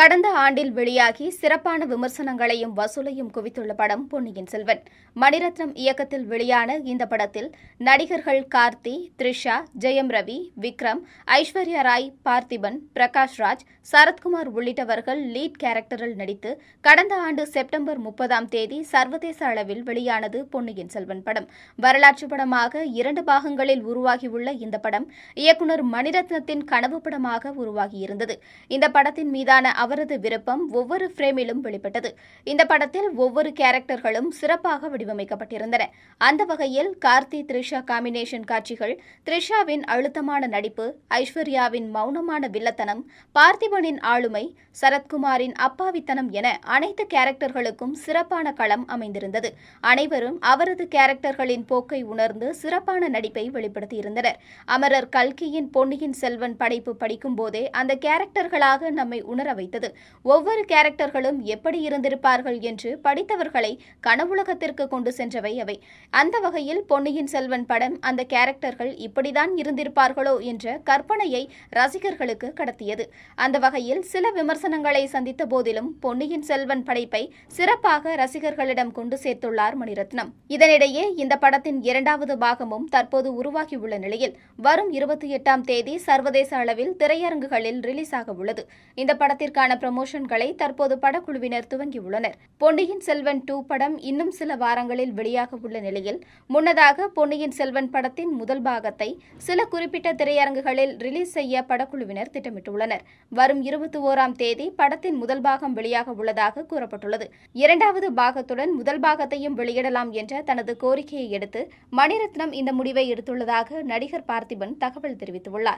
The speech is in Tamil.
கடந்த ஆண்டில் வெளியாகி சிறப்பான விமர்சனங்களையும் வசூலையும் குவித்துள்ள படம் பொன்னியின் செல்வன் மணிரத்னம் இயக்கத்தில் வெளியான இந்த படத்தில் நடிகர்கள் கார்த்தி த்ரிஷா ஜெயம் ரவி விக்ரம் ஐஸ்வர்யா ராய் பார்த்திபன் பிரகாஷ் ராஜ் சரத்குமார் உள்ளிட்டவர்கள் லீட் கேரக்டரில் நடித்து கடந்த ஆண்டு செப்டம்பர் முப்பதாம் தேதி சர்வதேச அளவில் வெளியானது பொன்னியின் செல்வன் படம் வரலாற்று படமாக இரண்டு பாகங்களில் உருவாகியுள்ள இந்த படம் இயக்குநர் மணிரத்னத்தின் கனவு படமாக உருவாகியிருந்தது இந்த படத்தின் மீதான அவரது விருப்பம் ஒவ்வொரு ஃப்ரேமிலும் வெளிப்பட்டது இந்த படத்தில் ஒவ்வொரு கேரக்டர்களும் சிறப்பாக வடிவமைக்கப்பட்டிருந்தன அந்த வகையில் கார்த்தி த்ரிஷா காம்பினேஷன் காட்சிகள் த்ரிஷாவின் அழுத்தமான நடிப்பு ஐஸ்வர்யாவின் மௌனமான வில்லத்தனம் பார்த்திபனின் ஆளுமை சரத்குமாரின் அப்பாவித்தனம் என அனைத்து கேரக்டர்களுக்கும் சிறப்பான களம் அமைந்திருந்தது அனைவரும் அவரது கேரக்டர்களின் போக்கை உணர்ந்து சிறப்பான நடிப்பை வெளிப்படுத்தியிருந்தனர் அமரர் கல்கியின் பொன்னியின் செல்வன் படைப்பு படிக்கும்போதே அந்த கேரக்டர்களாக நம்மை உணர வைத்தது இருந்தது ஒவ்வொரு கேரக்டர்களும் எப்படி இருந்திருப்பார்கள் என்று படித்தவர்களை கனவுலகத்திற்கு கொண்டு சென்றவை அவை அந்த வகையில் பொன்னியின் செல்வன் படம் அந்த கேரக்டர்கள் இப்படிதான் இருந்திருப்பார்களோ என்ற கற்பனையை ரசிகர்களுக்கு கடத்தியது அந்த வகையில் சில விமர்சனங்களை சந்தித்த போதிலும் பொன்னியின் செல்வன் படைப்பை சிறப்பாக ரசிகர்களிடம் கொண்டு சேர்த்துள்ளார் மணிரத்னம் இதனிடையே இந்த படத்தின் இரண்டாவது பாகமும் தற்போது உருவாகியுள்ள நிலையில் வரும் இருபத்தி எட்டாம் தேதி சர்வதேச அளவில் திரையரங்குகளில் ரிலீஸ் ஆக உள்ளது இந்த படத்திற்கு படத்திற்கான ப்ரமோஷன்களை தற்போது படக்குழுவினர் துவங்கியுள்ளனர் பொன்னியின் செல்வன் டூ படம் இன்னும் சில வாரங்களில் வெளியாக உள்ள நிலையில் முன்னதாக பொன்னியின் செல்வன் படத்தின் முதல் பாகத்தை சில குறிப்பிட்ட திரையரங்குகளில் ரிலீஸ் செய்ய படக்குழுவினர் திட்டமிட்டுள்ளனர் வரும் இருபத்தி ஓராம் தேதி படத்தின் முதல் பாகம் வெளியாக உள்ளதாக கூறப்பட்டுள்ளது இரண்டாவது பாகத்துடன் முதல் பாகத்தையும் வெளியிடலாம் என்ற தனது கோரிக்கையை எடுத்து மணிரத்னம் இந்த முடிவை எடுத்துள்ளதாக நடிகர் பார்த்திபன் தகவல் தெரிவித்துள்ளார்